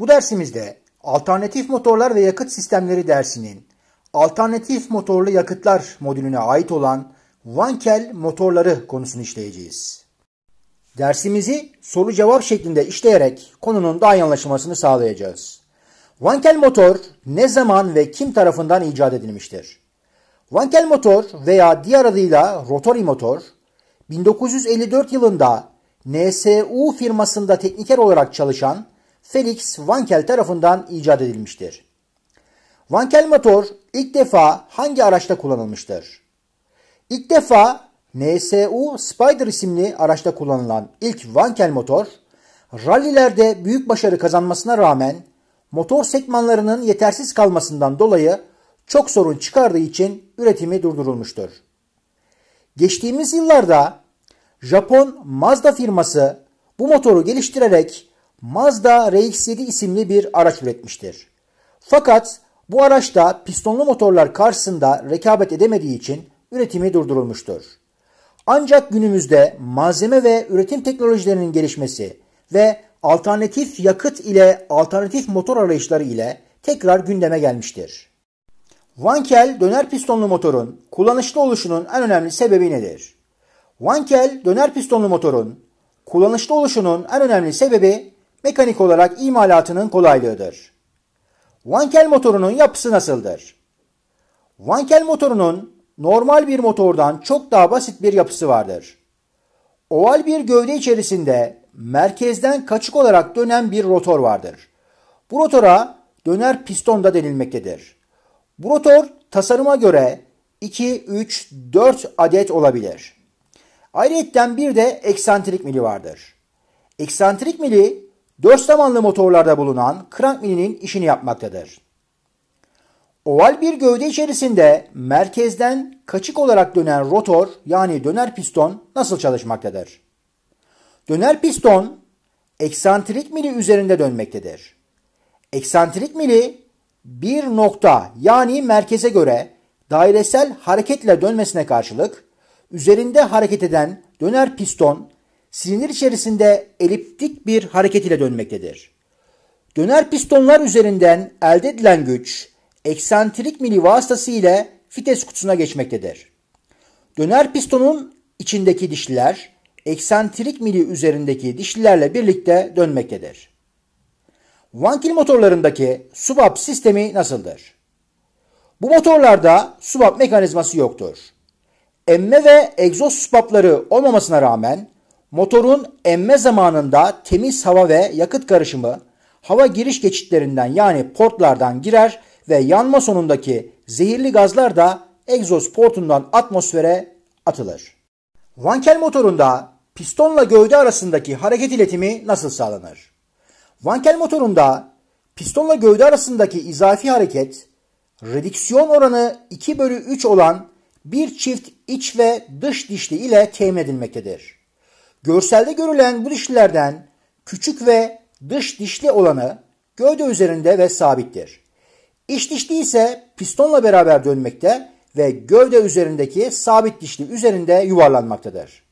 Bu dersimizde alternatif motorlar ve yakıt sistemleri dersinin alternatif motorlu yakıtlar modülüne ait olan Wankel motorları konusunu işleyeceğiz. Dersimizi soru cevap şeklinde işleyerek konunun daha iyi anlaşılmasını sağlayacağız. Wankel motor ne zaman ve kim tarafından icat edilmiştir? Wankel motor veya diğer adıyla rotori motor 1954 yılında NSU firmasında tekniker olarak çalışan Felix Wankel tarafından icat edilmiştir. Wankel motor ilk defa hangi araçta kullanılmıştır? İlk defa NSU Spider isimli araçta kullanılan ilk Wankel motor, rallilerde büyük başarı kazanmasına rağmen motor sekmanlarının yetersiz kalmasından dolayı çok sorun çıkardığı için üretimi durdurulmuştur. Geçtiğimiz yıllarda Japon Mazda firması bu motoru geliştirerek Mazda RX-7 isimli bir araç üretmiştir. Fakat bu araçta pistonlu motorlar karşısında rekabet edemediği için üretimi durdurulmuştur. Ancak günümüzde malzeme ve üretim teknolojilerinin gelişmesi ve alternatif yakıt ile alternatif motor arayışları ile tekrar gündeme gelmiştir. Wankel döner pistonlu motorun kullanışlı oluşunun en önemli sebebi nedir? Wankel döner pistonlu motorun kullanışlı oluşunun en önemli sebebi mekanik olarak imalatının kolaylığıdır. Wankel motorunun yapısı nasıldır? Wankel motorunun normal bir motordan çok daha basit bir yapısı vardır. Oval bir gövde içerisinde merkezden kaçık olarak dönen bir rotor vardır. Bu rotora döner piston da denilmektedir. Bu rotor tasarıma göre 2, 3, 4 adet olabilir. Ayrıca bir de eksantrik mili vardır. Eksantrik mili dört zamanlı motorlarda bulunan crank milinin işini yapmaktadır. Oval bir gövde içerisinde merkezden kaçık olarak dönen rotor yani döner piston nasıl çalışmaktadır? Döner piston eksantrik mili üzerinde dönmektedir. Eksantrik mili bir nokta yani merkeze göre dairesel hareketle dönmesine karşılık üzerinde hareket eden döner piston Sinir içerisinde eliptik bir hareket ile dönmektedir. Döner pistonlar üzerinden elde edilen güç eksantrik mili vasıtası ile fites kutusuna geçmektedir. Döner pistonun içindeki dişliler eksantrik mili üzerindeki dişlilerle birlikte dönmektedir. Vankil motorlarındaki subap sistemi nasıldır? Bu motorlarda subap mekanizması yoktur. Emme ve egzoz subapları olmamasına rağmen Motorun emme zamanında temiz hava ve yakıt karışımı hava giriş geçitlerinden yani portlardan girer ve yanma sonundaki zehirli gazlar da egzoz portundan atmosfere atılır. Vankel motorunda pistonla gövde arasındaki hareket iletimi nasıl sağlanır? Vankel motorunda pistonla gövde arasındaki izafi hareket redüksiyon oranı 2 bölü 3 olan bir çift iç ve dış dişli ile temin edilmektedir. Görselde görülen bu dişlilerden küçük ve dış dişli olanı gövde üzerinde ve sabittir. İç dişli ise pistonla beraber dönmekte ve gövde üzerindeki sabit dişli üzerinde yuvarlanmaktadır.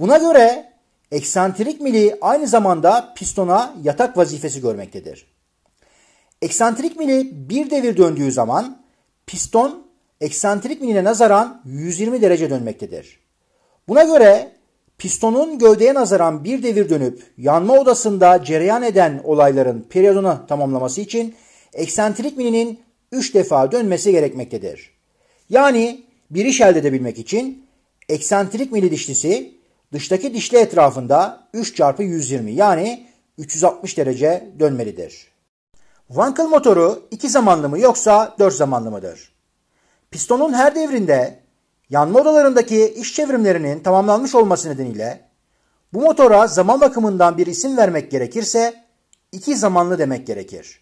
Buna göre eksantrik mili aynı zamanda pistona yatak vazifesi görmektedir. Eksantrik mili bir devir döndüğü zaman piston eksantrik miline nazaran 120 derece dönmektedir. Buna göre Pistonun gövdeye nazaran bir devir dönüp yanma odasında cereyan eden olayların periyodunu tamamlaması için eksentrik mininin 3 defa dönmesi gerekmektedir. Yani bir iş elde edebilmek için eksentrik mili dişlisi dıştaki dişli etrafında 3 çarpı 120 yani 360 derece dönmelidir. Wankel motoru 2 zamanlı mı yoksa 4 zamanlı mıdır? Pistonun her devrinde yanma odalarındaki iş çevrimlerinin tamamlanmış olması nedeniyle bu motora zaman bakımından bir isim vermek gerekirse iki zamanlı demek gerekir.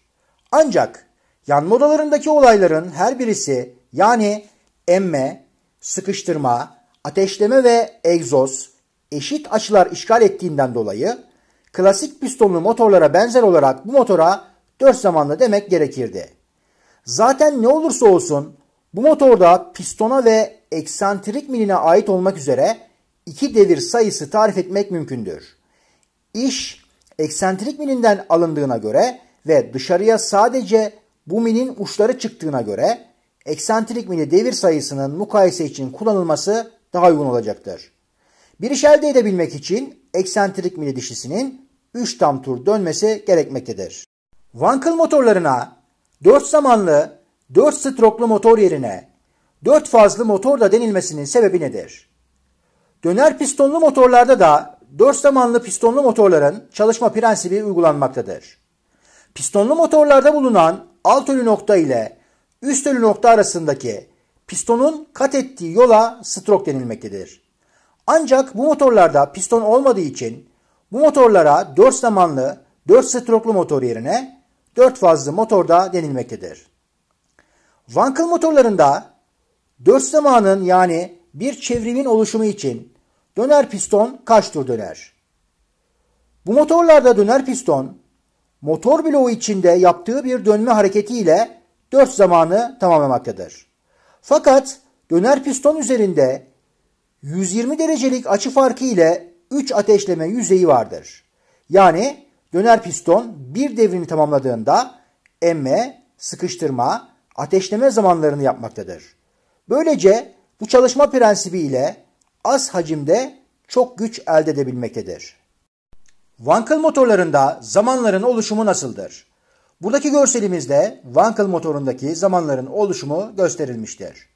Ancak yanma odalarındaki olayların her birisi yani emme, sıkıştırma, ateşleme ve egzoz eşit açılar işgal ettiğinden dolayı klasik pistonlu motorlara benzer olarak bu motora 4 zamanlı demek gerekirdi. Zaten ne olursa olsun bu motorda pistona ve eksantrik miline ait olmak üzere iki devir sayısı tarif etmek mümkündür. İş eksantrik milinden alındığına göre ve dışarıya sadece bu milin uçları çıktığına göre eksantrik mili devir sayısının mukayese için kullanılması daha uygun olacaktır. Bir iş elde edebilmek için eksantrik mili dişisinin 3 tam tur dönmesi gerekmektedir. Wankel motorlarına 4 zamanlı 4 stroklu motor yerine 4 fazlı motor da denilmesinin sebebi nedir? Döner pistonlu motorlarda da 4 zamanlı pistonlu motorların çalışma prensibi uygulanmaktadır. Pistonlu motorlarda bulunan alt ölü nokta ile üst ölü nokta arasındaki pistonun kat ettiği yola strok denilmektedir. Ancak bu motorlarda piston olmadığı için bu motorlara 4 zamanlı 4 stroklu motor yerine 4 fazlı motor da denilmektedir. Van motorlarında dört zamanın yani bir çevrimin oluşumu için döner piston kaç tur döner? Bu motorlarda döner piston motor bloğu içinde yaptığı bir dönme hareketiyle 4 zamanı tamamlamaktadır. Fakat döner piston üzerinde 120 derecelik açı farkı ile 3 ateşleme yüzeyi vardır. Yani döner piston bir devrimi tamamladığında emme, sıkıştırma, ateşleme zamanlarını yapmaktadır. Böylece bu çalışma prensibi ile az hacimde çok güç elde edebilmektedir. Wankel motorlarında zamanların oluşumu nasıldır? Buradaki görselimizde Wankel motorundaki zamanların oluşumu gösterilmiştir.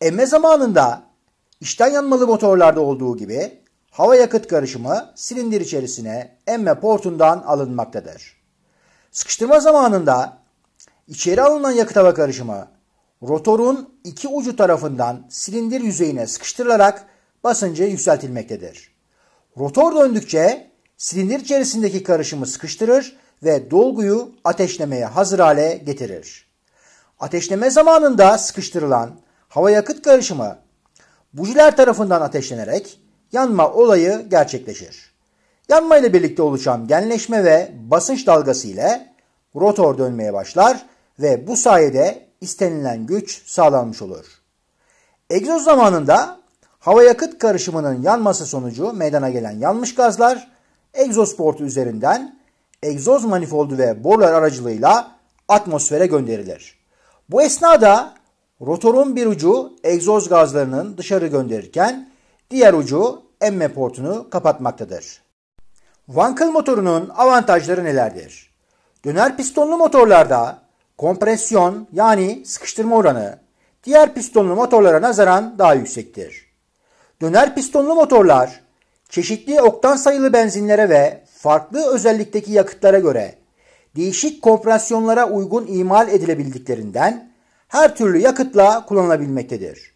Emme zamanında içten yanmalı motorlarda olduğu gibi hava yakıt karışımı silindir içerisine emme portundan alınmaktadır. Sıkıştırma zamanında İçeri alınan yakıt hava karışımı rotorun iki ucu tarafından silindir yüzeyine sıkıştırılarak basıncı yükseltilmektedir. Rotor döndükçe silindir içerisindeki karışımı sıkıştırır ve dolguyu ateşlemeye hazır hale getirir. Ateşleme zamanında sıkıştırılan hava yakıt karışımı bujiler tarafından ateşlenerek yanma olayı gerçekleşir. Yanma ile birlikte oluşan genleşme ve basınç dalgası ile rotor dönmeye başlar ve bu sayede istenilen güç sağlanmış olur. Egzoz zamanında hava yakıt karışımının yanması sonucu meydana gelen yanmış gazlar egzoz portu üzerinden egzoz manifoldu ve borular aracılığıyla atmosfere gönderilir. Bu esnada rotorun bir ucu egzoz gazlarının dışarı gönderirken diğer ucu emme portunu kapatmaktadır. Wankel motorunun avantajları nelerdir? Döner pistonlu motorlarda kompresyon yani sıkıştırma oranı diğer pistonlu motorlara nazaran daha yüksektir. Döner pistonlu motorlar çeşitli oktan sayılı benzinlere ve farklı özellikteki yakıtlara göre değişik kompresyonlara uygun imal edilebildiklerinden her türlü yakıtla kullanılabilmektedir.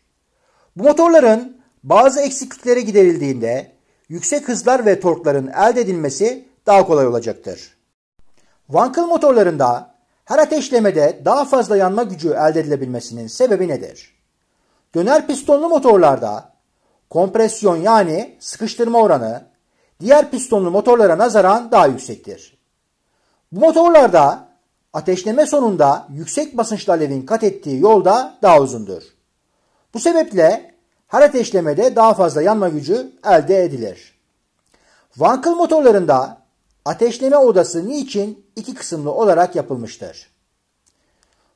Bu motorların bazı eksikliklere giderildiğinde yüksek hızlar ve torkların elde edilmesi daha kolay olacaktır. Wankel motorlarında her ateşlemede daha fazla yanma gücü elde edilebilmesinin sebebi nedir? Döner pistonlu motorlarda kompresyon yani sıkıştırma oranı diğer pistonlu motorlara nazaran daha yüksektir. Bu motorlarda ateşleme sonunda yüksek basınçlı alevin kat ettiği yolda daha uzundur. Bu sebeple her ateşlemede daha fazla yanma gücü elde edilir. Wankel motorlarında Ateşleme odası niçin iki kısımlı olarak yapılmıştır?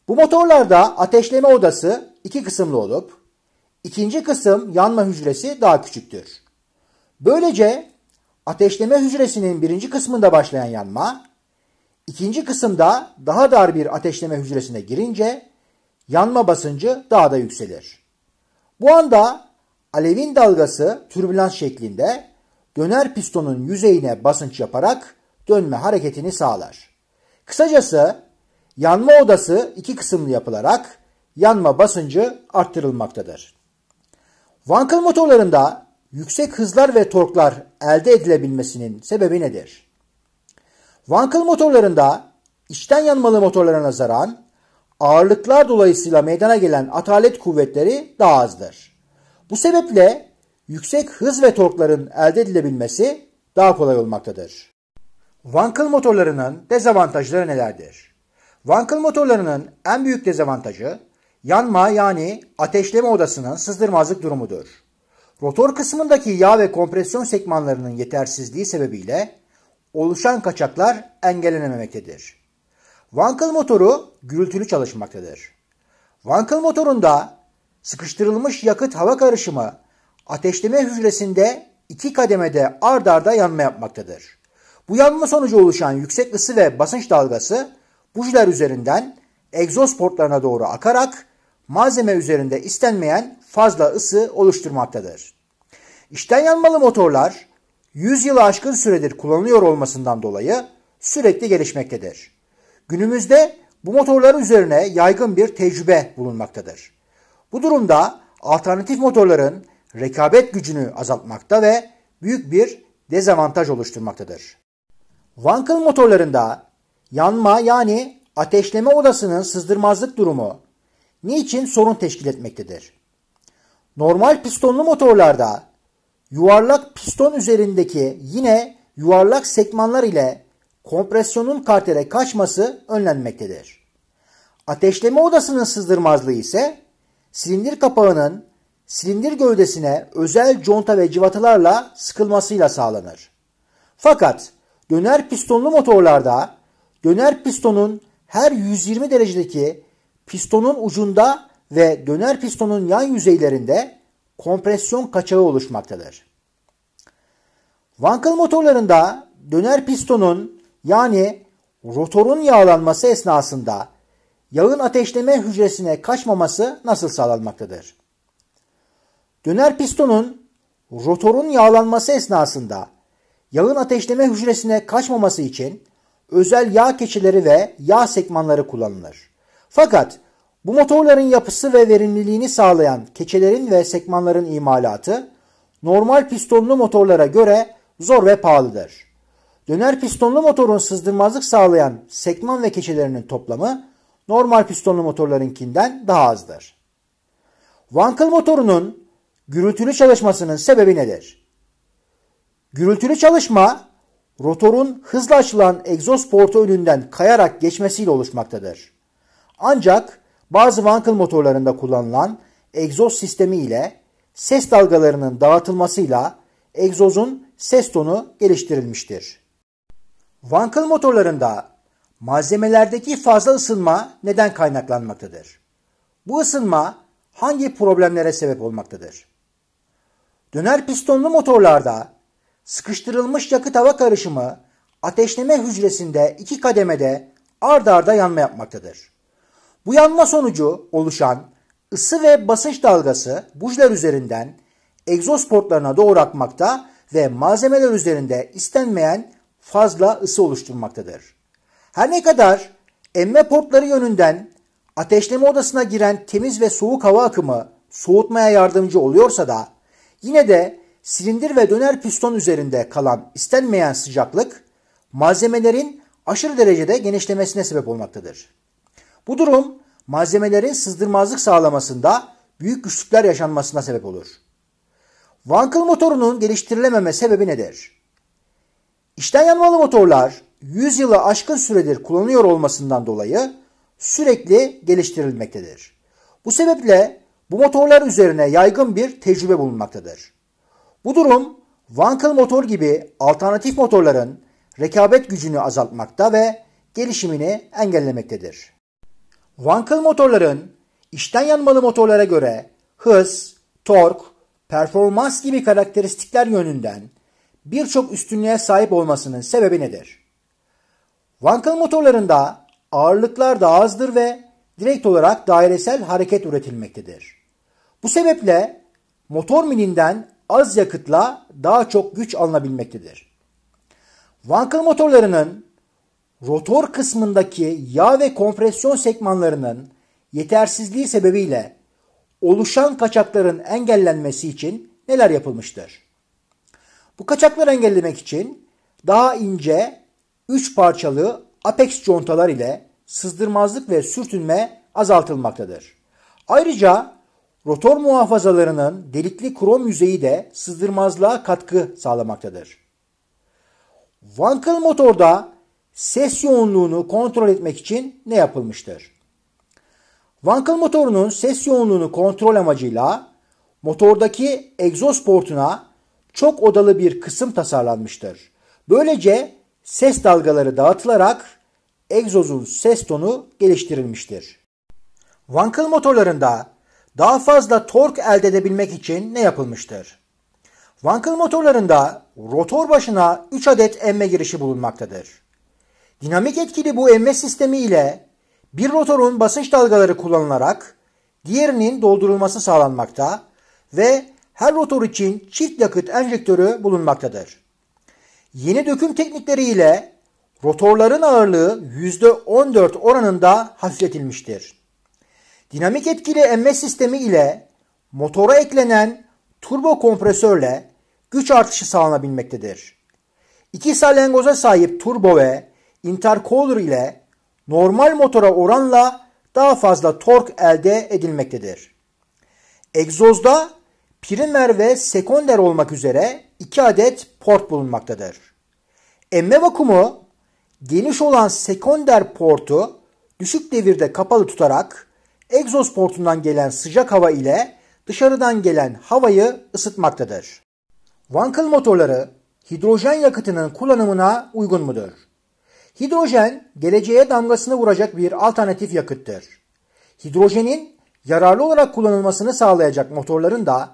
Bu motorlarda ateşleme odası iki kısımlı olup ikinci kısım yanma hücresi daha küçüktür. Böylece ateşleme hücresinin birinci kısmında başlayan yanma, ikinci kısımda daha dar bir ateşleme hücresine girince yanma basıncı daha da yükselir. Bu anda alevin dalgası türbülans şeklinde döner pistonun yüzeyine basınç yaparak dönme hareketini sağlar. Kısacası yanma odası iki kısımlı yapılarak yanma basıncı arttırılmaktadır. Van motorlarında yüksek hızlar ve torklar elde edilebilmesinin sebebi nedir? Van motorlarında içten yanmalı motorlara nazaran ağırlıklar dolayısıyla meydana gelen atalet kuvvetleri daha azdır. Bu sebeple yüksek hız ve torkların elde edilebilmesi daha kolay olmaktadır. Wankel motorlarının dezavantajları nelerdir? Wankel motorlarının en büyük dezavantajı yanma yani ateşleme odasının sızdırmazlık durumudur. Rotor kısmındaki yağ ve kompresyon sekmanlarının yetersizliği sebebiyle oluşan kaçaklar engellenememektedir. Wankel motoru gürültülü çalışmaktadır. Wankel motorunda sıkıştırılmış yakıt hava karışımı ateşleme hücresinde iki kademede ard arda yanma yapmaktadır. Bu yanma sonucu oluşan yüksek ısı ve basınç dalgası bujiler üzerinden egzoz portlarına doğru akarak malzeme üzerinde istenmeyen fazla ısı oluşturmaktadır. İçten yanmalı motorlar 100 yılı aşkın süredir kullanılıyor olmasından dolayı sürekli gelişmektedir. Günümüzde bu motorlar üzerine yaygın bir tecrübe bulunmaktadır. Bu durumda alternatif motorların rekabet gücünü azaltmakta ve büyük bir dezavantaj oluşturmaktadır. Wankel motorlarında yanma yani ateşleme odasının sızdırmazlık durumu niçin sorun teşkil etmektedir? Normal pistonlu motorlarda yuvarlak piston üzerindeki yine yuvarlak sekmanlar ile kompresyonun kartere kaçması önlenmektedir. Ateşleme odasının sızdırmazlığı ise silindir kapağının silindir gövdesine özel conta ve civatalarla sıkılmasıyla sağlanır. Fakat döner pistonlu motorlarda döner pistonun her 120 derecedeki pistonun ucunda ve döner pistonun yan yüzeylerinde kompresyon kaçağı oluşmaktadır. Wankel motorlarında döner pistonun yani rotorun yağlanması esnasında yağın ateşleme hücresine kaçmaması nasıl sağlanmaktadır? Döner pistonun rotorun yağlanması esnasında yağın ateşleme hücresine kaçmaması için özel yağ keçileri ve yağ sekmanları kullanılır. Fakat bu motorların yapısı ve verimliliğini sağlayan keçelerin ve sekmanların imalatı normal pistonlu motorlara göre zor ve pahalıdır. Döner pistonlu motorun sızdırmazlık sağlayan sekman ve keçelerinin toplamı normal pistonlu motorlarınkinden daha azdır. Wankel motorunun gürültülü çalışmasının sebebi nedir? Gürültülü çalışma rotorun hızla açılan egzoz portu önünden kayarak geçmesiyle oluşmaktadır. Ancak bazı vankıl motorlarında kullanılan egzoz sistemi ile ses dalgalarının dağıtılmasıyla egzozun ses tonu geliştirilmiştir. Vankıl motorlarında malzemelerdeki fazla ısınma neden kaynaklanmaktadır? Bu ısınma hangi problemlere sebep olmaktadır? döner pistonlu motorlarda sıkıştırılmış yakıt hava karışımı ateşleme hücresinde iki kademede ard arda yanma yapmaktadır. Bu yanma sonucu oluşan ısı ve basınç dalgası bujlar üzerinden egzoz portlarına doğru akmakta ve malzemeler üzerinde istenmeyen fazla ısı oluşturmaktadır. Her ne kadar emme portları yönünden ateşleme odasına giren temiz ve soğuk hava akımı soğutmaya yardımcı oluyorsa da Yine de silindir ve döner piston üzerinde kalan istenmeyen sıcaklık malzemelerin aşırı derecede genişlemesine sebep olmaktadır. Bu durum malzemelerin sızdırmazlık sağlamasında büyük güçlükler yaşanmasına sebep olur. Van motorunun geliştirilememe sebebi nedir? İçten yanmalı motorlar 100 yılı aşkın süredir kullanıyor olmasından dolayı sürekli geliştirilmektedir. Bu sebeple bu motorlar üzerine yaygın bir tecrübe bulunmaktadır. Bu durum Wankel motor gibi alternatif motorların rekabet gücünü azaltmakta ve gelişimini engellemektedir. Wankel motorların içten yanmalı motorlara göre hız, tork, performans gibi karakteristikler yönünden birçok üstünlüğe sahip olmasının sebebi nedir? Wankel motorlarında ağırlıklar daha azdır ve direkt olarak dairesel hareket üretilmektedir. Bu sebeple motor milinden az yakıtla daha çok güç alınabilmektedir. Wankel motorlarının rotor kısmındaki yağ ve kompresyon sekmanlarının yetersizliği sebebiyle oluşan kaçakların engellenmesi için neler yapılmıştır? Bu kaçakları engellemek için daha ince 3 parçalı apex contalar ile sızdırmazlık ve sürtünme azaltılmaktadır. Ayrıca Rotor muhafazalarının delikli krom yüzeyi de sızdırmazlığa katkı sağlamaktadır. Wankel motorda ses yoğunluğunu kontrol etmek için ne yapılmıştır? Wankel motorunun ses yoğunluğunu kontrol amacıyla motordaki egzoz portuna çok odalı bir kısım tasarlanmıştır. Böylece ses dalgaları dağıtılarak egzozun ses tonu geliştirilmiştir. Wankel motorlarında daha fazla tork elde edebilmek için ne yapılmıştır? Wankel motorlarında rotor başına 3 adet emme girişi bulunmaktadır. Dinamik etkili bu emme sistemi ile bir rotorun basınç dalgaları kullanılarak diğerinin doldurulması sağlanmakta ve her rotor için çift yakıt enjektörü bulunmaktadır. Yeni döküm teknikleri ile rotorların ağırlığı %14 oranında hafifletilmiştir. Dinamik etkili emme sistemi ile motora eklenen turbo kompresörle güç artışı sağlanabilmektedir. İki salyangoza sahip turbo ve intercooler ile normal motora oranla daha fazla tork elde edilmektedir. Egzozda primer ve sekonder olmak üzere iki adet port bulunmaktadır. Emme vakumu geniş olan sekonder portu düşük devirde kapalı tutarak egzoz portundan gelen sıcak hava ile dışarıdan gelen havayı ısıtmaktadır. Wankel motorları hidrojen yakıtının kullanımına uygun mudur? Hidrojen geleceğe damgasını vuracak bir alternatif yakıttır. Hidrojenin yararlı olarak kullanılmasını sağlayacak motorların da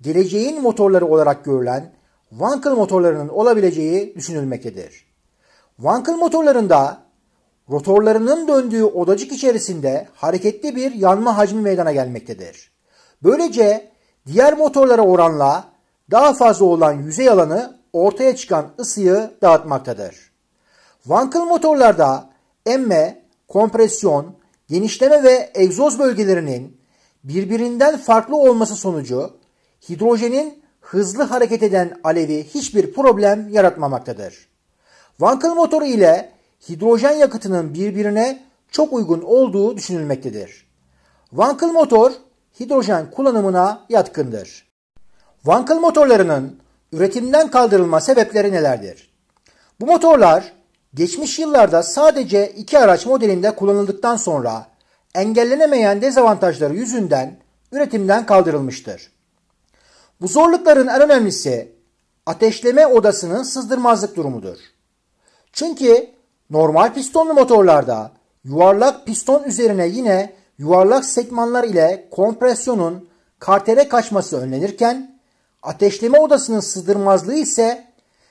geleceğin motorları olarak görülen Wankel motorlarının olabileceği düşünülmektedir. Wankel motorlarında rotorlarının döndüğü odacık içerisinde hareketli bir yanma hacmi meydana gelmektedir. Böylece diğer motorlara oranla daha fazla olan yüzey alanı ortaya çıkan ısıyı dağıtmaktadır. Wankel motorlarda emme, kompresyon, genişleme ve egzoz bölgelerinin birbirinden farklı olması sonucu hidrojenin hızlı hareket eden alevi hiçbir problem yaratmamaktadır. Wankel motoru ile hidrojen yakıtının birbirine çok uygun olduğu düşünülmektedir. Wankel motor hidrojen kullanımına yatkındır. Wankel motorlarının üretimden kaldırılma sebepleri nelerdir? Bu motorlar geçmiş yıllarda sadece iki araç modelinde kullanıldıktan sonra engellenemeyen dezavantajları yüzünden üretimden kaldırılmıştır. Bu zorlukların en önemlisi ateşleme odasının sızdırmazlık durumudur. Çünkü Normal pistonlu motorlarda yuvarlak piston üzerine yine yuvarlak sekmanlar ile kompresyonun kartere kaçması önlenirken ateşleme odasının sızdırmazlığı ise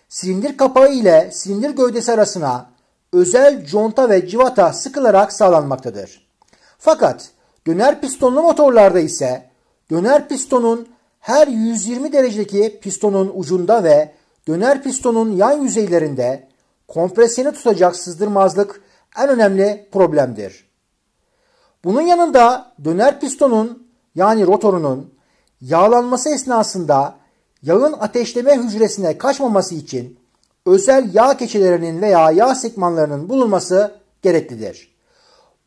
silindir kapağı ile silindir gövdesi arasına özel conta ve civata sıkılarak sağlanmaktadır. Fakat döner pistonlu motorlarda ise döner pistonun her 120 derecedeki pistonun ucunda ve döner pistonun yan yüzeylerinde kompresyonu tutacak sızdırmazlık en önemli problemdir. Bunun yanında döner pistonun yani rotorunun yağlanması esnasında yağın ateşleme hücresine kaçmaması için özel yağ keçelerinin veya yağ sekmanlarının bulunması gereklidir.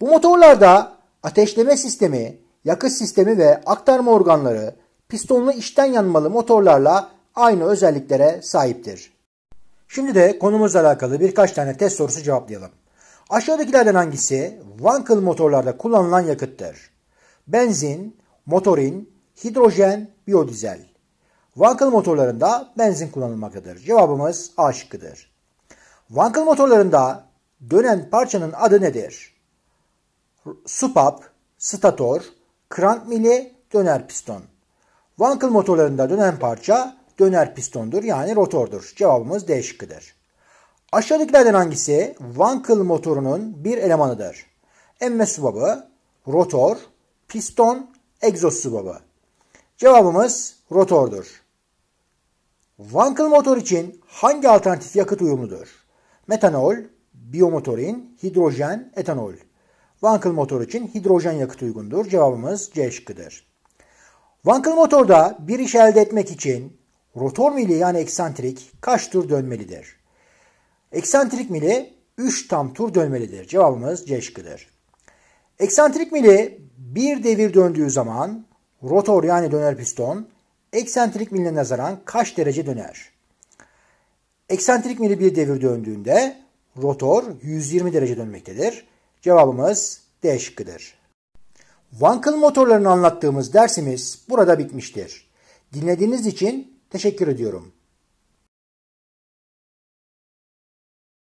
Bu motorlarda ateşleme sistemi, yakıt sistemi ve aktarma organları pistonlu içten yanmalı motorlarla aynı özelliklere sahiptir. Şimdi de konumuzla alakalı birkaç tane test sorusu cevaplayalım. Aşağıdakilerden hangisi Wankel motorlarda kullanılan yakıttır? Benzin, motorin, hidrojen, biyodizel. Wankel motorlarında benzin kullanılmaktadır. Cevabımız A şıkkıdır. Wankel motorlarında dönen parçanın adı nedir? Supap, stator, krank mili, döner piston. Wankel motorlarında dönen parça döner pistondur yani rotordur. Cevabımız D şıkkıdır. Aşağıdakilerden hangisi Wankel motorunun bir elemanıdır? Emme subabı, rotor, piston, egzoz subabı. Cevabımız rotordur. Wankel motor için hangi alternatif yakıt uyumludur? Metanol, biyomotorin, hidrojen, etanol. Wankel motor için hidrojen yakıt uygundur. Cevabımız C şıkkıdır. Wankel motorda bir iş elde etmek için rotor mili yani eksantrik kaç tur dönmelidir? Eksantrik mili 3 tam tur dönmelidir. Cevabımız C şıkkıdır. Eksantrik mili bir devir döndüğü zaman rotor yani döner piston eksantrik miline nazaran kaç derece döner? Eksantrik mili bir devir döndüğünde rotor 120 derece dönmektedir. Cevabımız D şıkkıdır. Wankel motorlarını anlattığımız dersimiz burada bitmiştir. Dinlediğiniz için Teşekkür ediyorum.